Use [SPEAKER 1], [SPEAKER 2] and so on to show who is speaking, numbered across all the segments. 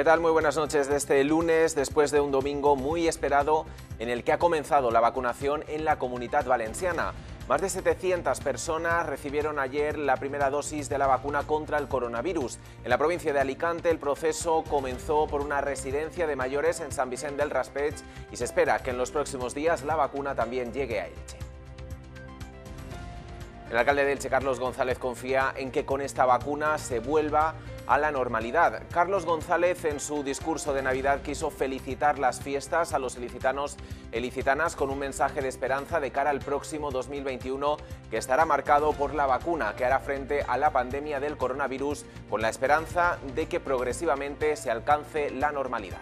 [SPEAKER 1] ¿Qué tal? Muy buenas noches de este lunes, después de un domingo muy esperado en el que ha comenzado la vacunación en la comunidad valenciana. Más de 700 personas recibieron ayer la primera dosis de la vacuna contra el coronavirus. En la provincia de Alicante el proceso comenzó por una residencia de mayores en San Vicente del Raspech y se espera que en los próximos días la vacuna también llegue a Elche. El alcalde de Elche, Carlos González, confía en que con esta vacuna se vuelva a la normalidad. Carlos González en su discurso de Navidad quiso felicitar las fiestas a los ilicitanos y e con un mensaje de esperanza de cara al próximo 2021 que estará marcado por la vacuna que hará frente a la pandemia del coronavirus con la esperanza de que progresivamente se alcance la normalidad.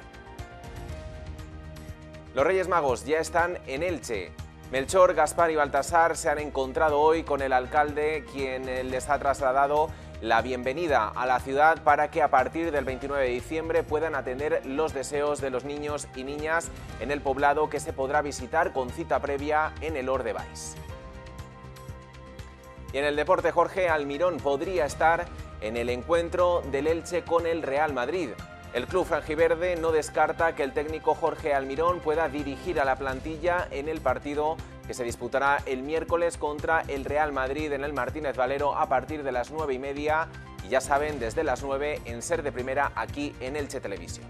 [SPEAKER 1] Los Reyes Magos ya están en Elche. Melchor, Gaspar y Baltasar se han encontrado hoy con el alcalde, quien les ha trasladado la bienvenida a la ciudad para que a partir del 29 de diciembre puedan atender los deseos de los niños y niñas en el poblado que se podrá visitar con cita previa en el Ordebais. Y en el deporte Jorge Almirón podría estar en el encuentro del Elche con el Real Madrid. El club franjiverde no descarta que el técnico Jorge Almirón pueda dirigir a la plantilla en el partido que se disputará el miércoles contra el Real Madrid en el Martínez Valero a partir de las 9 y media. Y ya saben, desde las 9 en Ser de Primera aquí en Elche Televisión.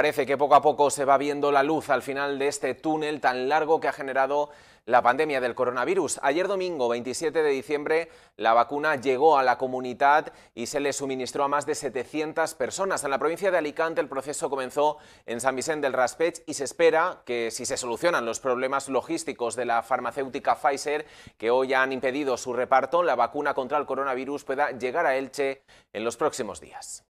[SPEAKER 1] Parece que poco a poco se va viendo la luz al final de este túnel tan largo que ha generado la pandemia del coronavirus. Ayer domingo, 27 de diciembre, la vacuna llegó a la comunidad y se le suministró a más de 700 personas. En la provincia de Alicante el proceso comenzó en San Vicente del Raspech y se espera que si se solucionan los problemas logísticos de la farmacéutica Pfizer, que hoy han impedido su reparto, la vacuna contra el coronavirus pueda llegar a Elche en los próximos días.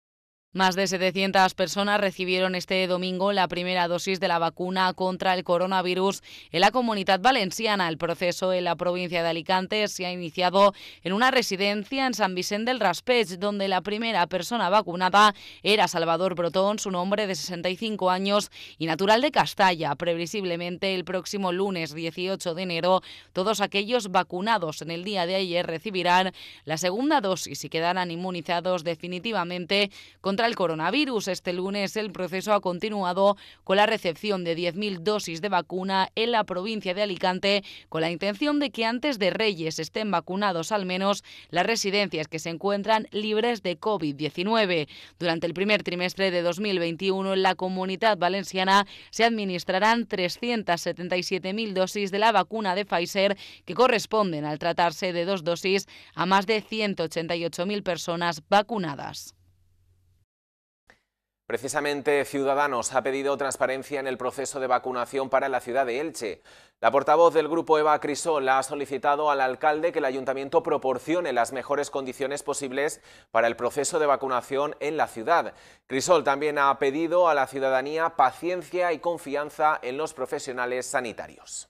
[SPEAKER 2] Más de 700 personas recibieron este domingo la primera dosis de la vacuna contra el coronavirus en la comunidad valenciana. El proceso en la provincia de Alicante se ha iniciado en una residencia en San Vicente del Raspeig, donde la primera persona vacunada era Salvador Brotón, un hombre de 65 años y natural de Castalla. Previsiblemente el próximo lunes 18 de enero, todos aquellos vacunados en el día de ayer recibirán la segunda dosis y quedarán inmunizados definitivamente con contra el coronavirus. Este lunes el proceso ha continuado con la recepción de 10.000 dosis de vacuna en la provincia de Alicante con la intención de que antes de Reyes estén vacunados al menos las residencias que se encuentran libres de COVID-19. Durante el primer trimestre de 2021 en la comunidad valenciana se administrarán 377.000 dosis de la vacuna de Pfizer que corresponden al tratarse de dos dosis a más de 188.000 personas vacunadas.
[SPEAKER 1] Precisamente Ciudadanos ha pedido transparencia en el proceso de vacunación para la ciudad de Elche. La portavoz del grupo Eva Crisol ha solicitado al alcalde que el ayuntamiento proporcione las mejores condiciones posibles para el proceso de vacunación en la ciudad. Crisol también ha pedido a la ciudadanía paciencia y confianza en los profesionales sanitarios.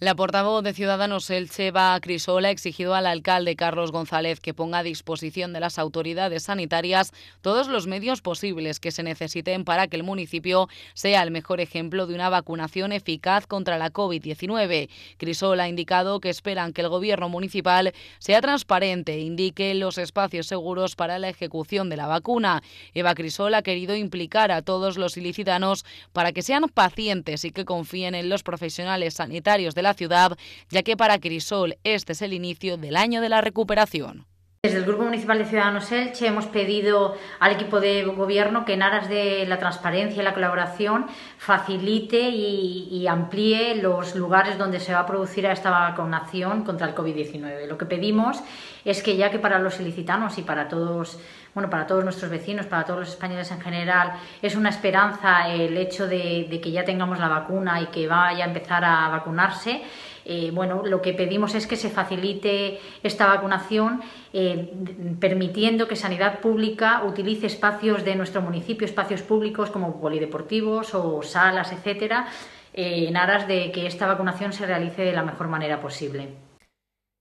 [SPEAKER 2] La portavoz de Ciudadanos Elche, Eva Crisola, ha exigido al alcalde Carlos González que ponga a disposición de las autoridades sanitarias todos los medios posibles que se necesiten para que el municipio sea el mejor ejemplo de una vacunación eficaz contra la COVID-19. Crisola ha indicado que esperan que el gobierno municipal sea transparente e indique los espacios seguros para la ejecución de la vacuna. Eva Crisola ha querido implicar a todos los ilicitanos para que sean pacientes y que confíen en los profesionales sanitarios de la ciudad, ya que para Crisol este es el inicio del año de la recuperación. Desde el Grupo Municipal de Ciudadanos Elche hemos pedido al equipo de gobierno que en aras de la transparencia y la colaboración facilite y, amplíe los lugares donde se va a producir esta vacunación contra el COVID-19. Lo que pedimos es que ya que para los ilicitanos y para todos bueno, para todos nuestros vecinos, para todos los españoles en general, es una esperanza el hecho de, que ya tengamos la vacuna y que vaya a empezar a vacunarse. Eh, bueno, lo que pedimos es que se facilite esta vacunación eh, permitiendo que Sanidad Pública utilice espacios de nuestro municipio, espacios públicos como polideportivos o salas, etcétera, eh, en aras de que esta vacunación se realice de la mejor manera posible.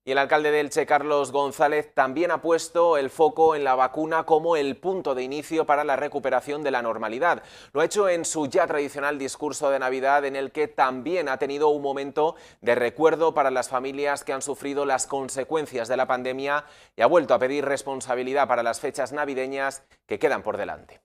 [SPEAKER 1] Y el alcalde de Elche, Carlos González, también ha puesto el foco en la vacuna como el punto de inicio para la recuperación de la normalidad. Lo ha hecho en su ya tradicional discurso de Navidad, en el que también ha tenido un momento de recuerdo para las familias que han sufrido las consecuencias de la pandemia y ha vuelto a pedir responsabilidad para las fechas navideñas que quedan por delante.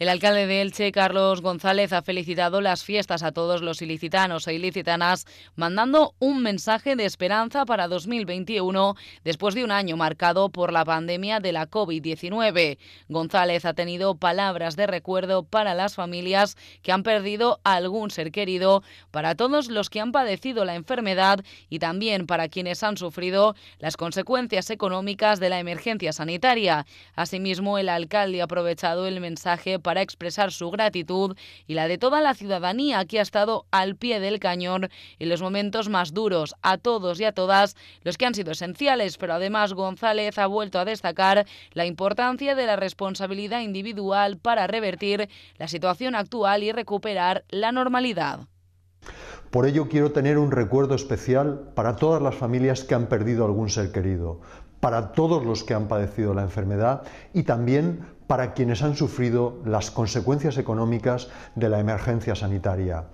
[SPEAKER 2] El alcalde de Elche, Carlos González, ha felicitado las fiestas a todos los ilicitanos e ilicitanas, mandando un mensaje de esperanza para 2021 después de un año marcado por la pandemia de la COVID-19. González ha tenido palabras de recuerdo para las familias que han perdido a algún ser querido, para todos los que han padecido la enfermedad y también para quienes han sufrido las consecuencias económicas de la emergencia sanitaria. Asimismo, el alcalde ha aprovechado el mensaje para para expresar su gratitud y la de toda la ciudadanía que ha estado al pie del cañón en los momentos más duros, a todos y a todas los que han sido esenciales, pero además González ha vuelto a destacar la importancia de la responsabilidad individual para revertir la situación actual y recuperar la normalidad.
[SPEAKER 3] Por ello quiero tener un recuerdo especial para todas las familias que han perdido algún ser querido, para todos los que han padecido la enfermedad y también para quienes han sufrido las consecuencias económicas de la emergencia sanitaria.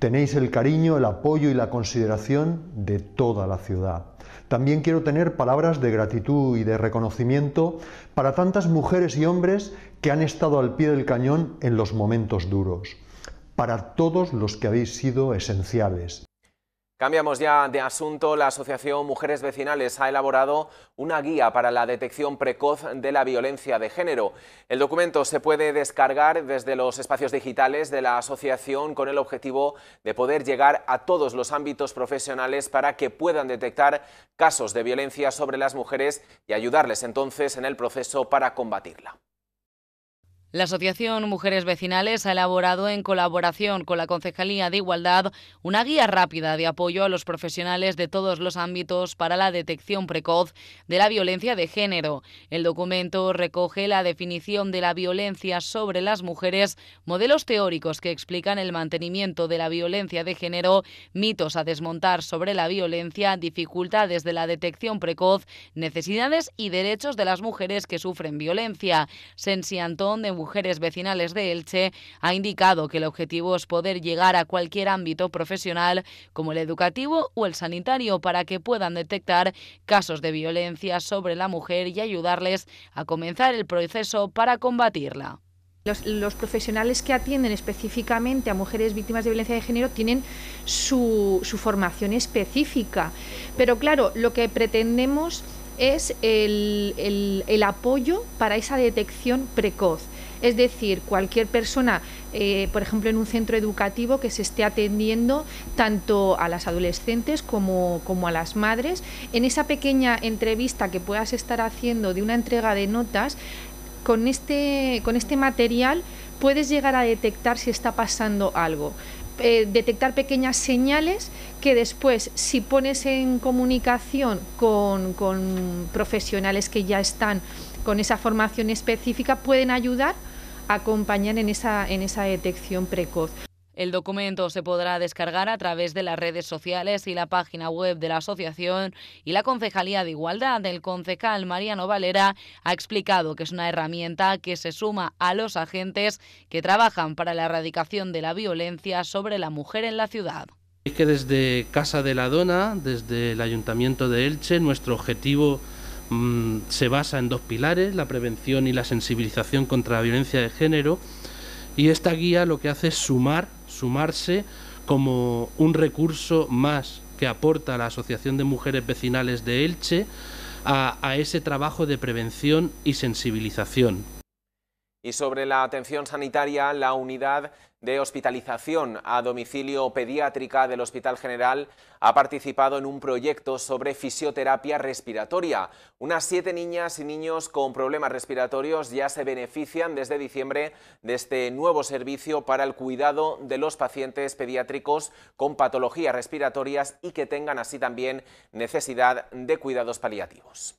[SPEAKER 3] Tenéis el cariño, el apoyo y la consideración de toda la ciudad. También quiero tener palabras de gratitud y de reconocimiento para tantas mujeres y hombres que han estado al pie del cañón en los momentos duros, para todos los que habéis sido esenciales
[SPEAKER 1] Cambiamos ya de asunto. La Asociación Mujeres Vecinales ha elaborado una guía para la detección precoz de la violencia de género. El documento se puede descargar desde los espacios digitales de la asociación con el objetivo de poder llegar a todos los ámbitos profesionales para que puedan detectar casos de violencia sobre las mujeres y ayudarles entonces en el proceso para combatirla.
[SPEAKER 2] La Asociación Mujeres Vecinales ha elaborado en colaboración con la Concejalía de Igualdad una guía rápida de apoyo a los profesionales de todos los ámbitos para la detección precoz de la violencia de género. El documento recoge la definición de la violencia sobre las mujeres, modelos teóricos que explican el mantenimiento de la violencia de género, mitos a desmontar sobre la violencia, dificultades de la detección precoz, necesidades y derechos de las mujeres que sufren violencia. Sensi de Mujeres Vecinales de Elche ha indicado que el objetivo es poder llegar a cualquier ámbito profesional como el educativo o el sanitario para que puedan detectar casos de violencia sobre la mujer y ayudarles a comenzar el proceso para combatirla. Los, profesionales que atienden específicamente a mujeres víctimas de violencia de género tienen su, formación específica, pero claro, lo que pretendemos es el apoyo para esa detección precoz. Es decir, cualquier persona, eh, por ejemplo, en un centro educativo que se esté atendiendo tanto a las adolescentes como, a las madres, en esa pequeña entrevista que puedas estar haciendo de una entrega de notas, con este, este material puedes llegar a detectar si está pasando algo. Eh, detectar pequeñas señales que después, si pones en comunicación con profesionales que ya están con esa formación específica, pueden ayudar acompañar en esa, en esa detección precoz. El documento se podrá descargar a través de las redes sociales y la página web de la asociación y la Concejalía de Igualdad del concejal Mariano Valera ha explicado que es una herramienta que se suma a los agentes que trabajan para la erradicación de la violencia sobre la mujer en la ciudad.
[SPEAKER 3] Es que desde Casa de la Dona, desde el Ayuntamiento de Elche, nuestro objetivo Mm, se basa en dos pilares, la prevención y la sensibilización contra la violencia de género, y esta guía lo que hace es sumar, sumarse como un recurso más que aporta la Asociación de Mujeres Vecinales de Elche a ese trabajo de prevención y sensibilización.
[SPEAKER 1] Y sobre la atención sanitaria, la unidad de hospitalización a domicilio pediátrica del Hospital General ha participado en un proyecto sobre fisioterapia respiratoria. Unas siete niñas y niños con problemas respiratorios ya se benefician desde diciembre de este nuevo servicio para el cuidado de los pacientes pediátricos con patologías respiratorias y que tengan así también necesidad de cuidados paliativos.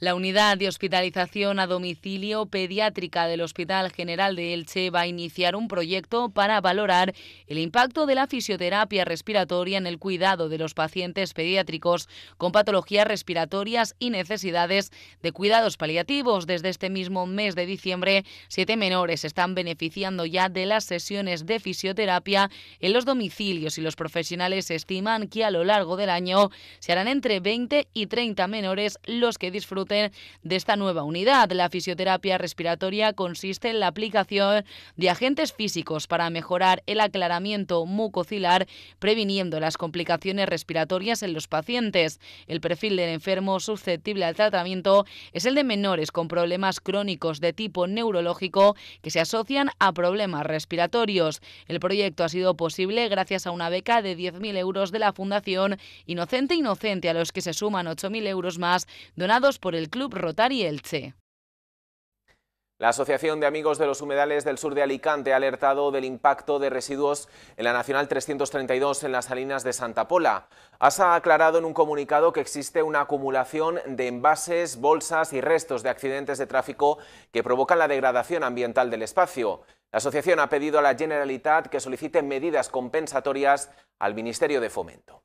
[SPEAKER 2] La unidad de hospitalización a domicilio pediátrica del Hospital General de Elche va a iniciar un proyecto para valorar el impacto de la fisioterapia respiratoria en el cuidado de los pacientes pediátricos con patologías respiratorias y necesidades de cuidados paliativos. Desde este mismo mes de diciembre, siete menores están beneficiando ya de las sesiones de fisioterapia en los domicilios y los profesionales estiman que a lo largo del año se harán entre 20 y 30 menores los que disfruten de esta nueva unidad. La fisioterapia respiratoria consiste en la aplicación de agentes físicos para mejorar el aclaramiento mucocilar, previniendo las complicaciones respiratorias en los pacientes. El perfil del enfermo susceptible al tratamiento es el de menores con problemas crónicos de tipo neurológico que se asocian a problemas respiratorios. El proyecto ha sido posible gracias a una beca de 10.000 euros de la Fundación Inocente Inocente, a los que se suman 8.000 euros más donados por el el Club Rotary Elche.
[SPEAKER 1] La Asociación de Amigos de los Humedales del Sur de Alicante ha alertado del impacto de residuos en la Nacional 332 en las salinas de Santa Pola. ASA ha aclarado en un comunicado que existe una acumulación de envases, bolsas y restos de accidentes de tráfico que provocan la degradación ambiental del espacio. La asociación ha pedido a la Generalitat que solicite medidas compensatorias al Ministerio de Fomento.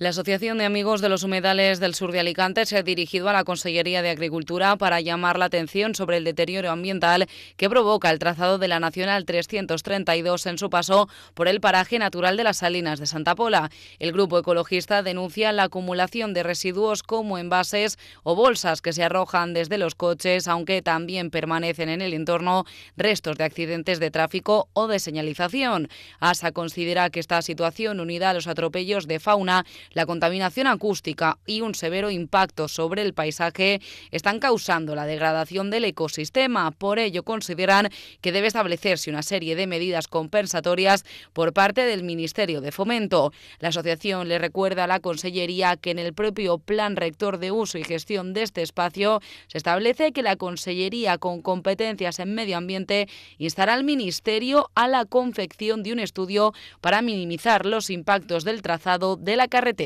[SPEAKER 2] La Asociación de Amigos de los Humedales del Sur de Alicante se ha dirigido a la Consellería de Agricultura para llamar la atención sobre el deterioro ambiental que provoca el trazado de la Nacional 332 en su paso por el paraje natural de las Salinas de Santa Pola. El grupo ecologista denuncia la acumulación de residuos como envases o bolsas que se arrojan desde los coches, aunque también permanecen en el entorno restos de accidentes de tráfico o de señalización. ASA considera que esta situación unida a los atropellos de fauna la contaminación acústica y un severo impacto sobre el paisaje están causando la degradación del ecosistema. Por ello, consideran que debe establecerse una serie de medidas compensatorias por parte del Ministerio de Fomento. La asociación le recuerda a la Consellería que en el propio Plan Rector de Uso y Gestión de este espacio se establece que la Consellería con competencias en medio ambiente instará al Ministerio a la confección de un estudio para minimizar los impactos del trazado de la carretera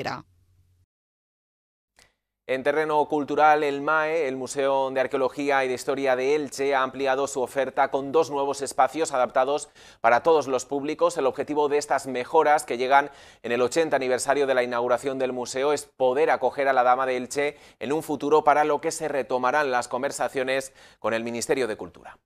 [SPEAKER 1] en terreno cultural, el MAE, el Museo de Arqueología y de Historia de Elche, ha ampliado su oferta con dos nuevos espacios adaptados para todos los públicos. El objetivo de estas mejoras que llegan en el 80 aniversario de la inauguración del museo es poder acoger a la Dama de Elche en un futuro para lo que se retomarán las conversaciones con el Ministerio de Cultura.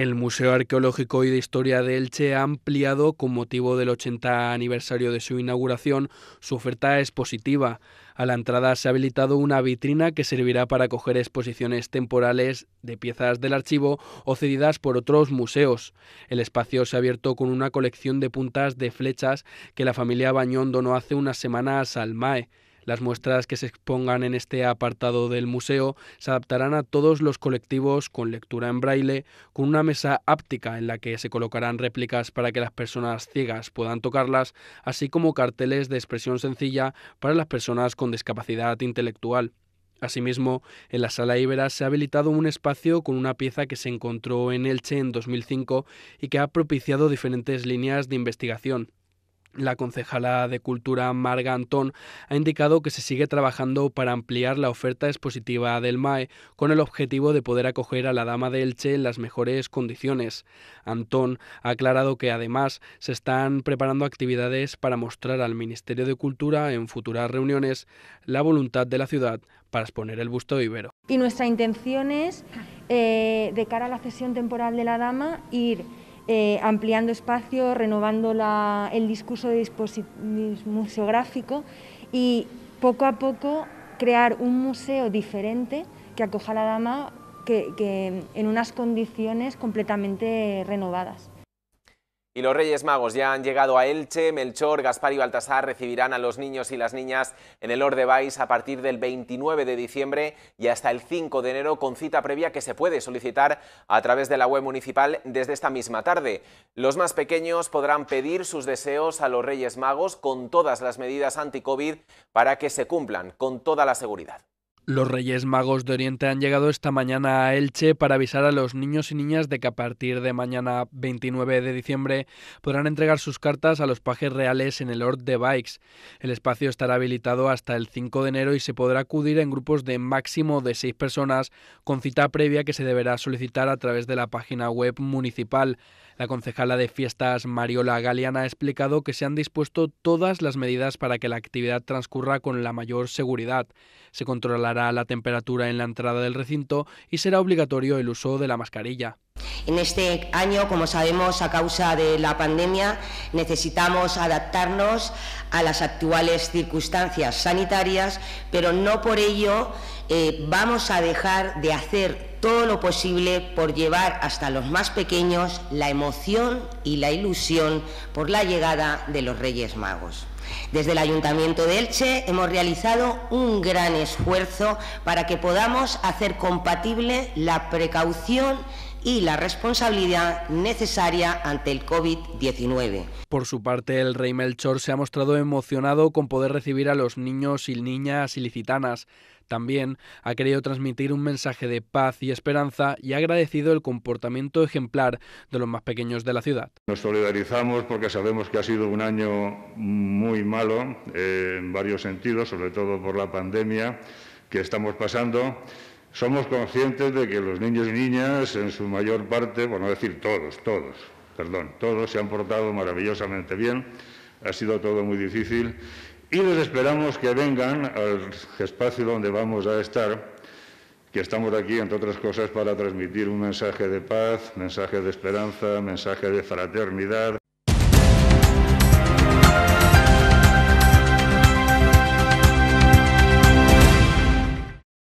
[SPEAKER 3] El Museo Arqueológico y de Historia de Elche ha ampliado, con motivo del 80 aniversario de su inauguración, su oferta expositiva. A la entrada se ha habilitado una vitrina que servirá para acoger exposiciones temporales de piezas del archivo o cedidas por otros museos. El espacio se ha abierto con una colección de puntas de flechas que la familia Bañón donó hace unas semanas al MAE. Las muestras que se expongan en este apartado del museo se adaptarán a todos los colectivos con lectura en braille, con una mesa áptica en la que se colocarán réplicas para que las personas ciegas puedan tocarlas, así como carteles de expresión sencilla para las personas con discapacidad intelectual. Asimismo, en la sala Ibera se ha habilitado un espacio con una pieza que se encontró en Elche en 2005 y que ha propiciado diferentes líneas de investigación. La concejala de Cultura Marga Antón ha indicado que se sigue trabajando para ampliar la oferta expositiva del MAE con el objetivo de poder acoger a la Dama de Elche en las mejores condiciones. Antón ha aclarado que además se están preparando actividades para mostrar al Ministerio de Cultura en futuras reuniones la voluntad de la ciudad para exponer el busto de Ibero. Y nuestra intención es, eh, de cara a la cesión temporal de la Dama, ir eh, ampliando espacio, renovando el discurso museográfico y poco a poco crear un museo diferente que acoja a la dama que en unas condiciones completamente renovadas.
[SPEAKER 1] Y los Reyes Magos ya han llegado a Elche, Melchor, Gaspar y Baltasar recibirán a los niños y las niñas en el Vais a partir del 29 de diciembre y hasta el 5 de enero con cita previa que se puede solicitar a través de la web municipal desde esta misma tarde. Los más pequeños podrán pedir sus deseos a los Reyes Magos con todas las medidas anti-COVID para que se cumplan con toda la seguridad.
[SPEAKER 3] Los Reyes Magos de Oriente han llegado esta mañana a Elche para avisar a los niños y niñas de que a partir de mañana 29 de diciembre podrán entregar sus cartas a los pajes reales en el Hort de Bikes. El espacio estará habilitado hasta el 5 de enero y se podrá acudir en grupos de máximo de 6 personas con cita previa que se deberá solicitar a través de la página web municipal. La concejala de fiestas Mariola Galeana ha explicado que se han dispuesto todas las medidas para que la actividad transcurra con la mayor seguridad. Se controlará la temperatura en la entrada del recinto y será obligatorio el uso de la mascarilla. En este año, como sabemos, a causa de la pandemia, necesitamos adaptarnos a las actuales circunstancias sanitarias,
[SPEAKER 2] pero no por ello eh, vamos a dejar de hacer todo lo posible por llevar hasta los más pequeños la emoción y la ilusión por la llegada de los Reyes Magos. Desde el Ayuntamiento de Elche hemos realizado un gran esfuerzo para que podamos hacer compatible la
[SPEAKER 3] precaución y la responsabilidad necesaria ante el COVID-19. Por su parte, el rey Melchor se ha mostrado emocionado con poder recibir a los niños y niñas ilicitanas. También ha querido transmitir un mensaje de paz y esperanza y ha agradecido el comportamiento ejemplar de los más pequeños de la ciudad. Nos solidarizamos porque sabemos que ha sido un año muy malo eh, en varios sentidos, sobre todo
[SPEAKER 2] por la pandemia que estamos pasando. Somos conscientes de que los niños y niñas, en su mayor parte, bueno, decir todos, todos, perdón, todos se han portado maravillosamente bien. Ha sido todo muy difícil y les esperamos que vengan al espacio donde vamos a estar, que estamos aquí, entre otras cosas, para transmitir un mensaje de paz, mensaje de esperanza, mensaje de fraternidad,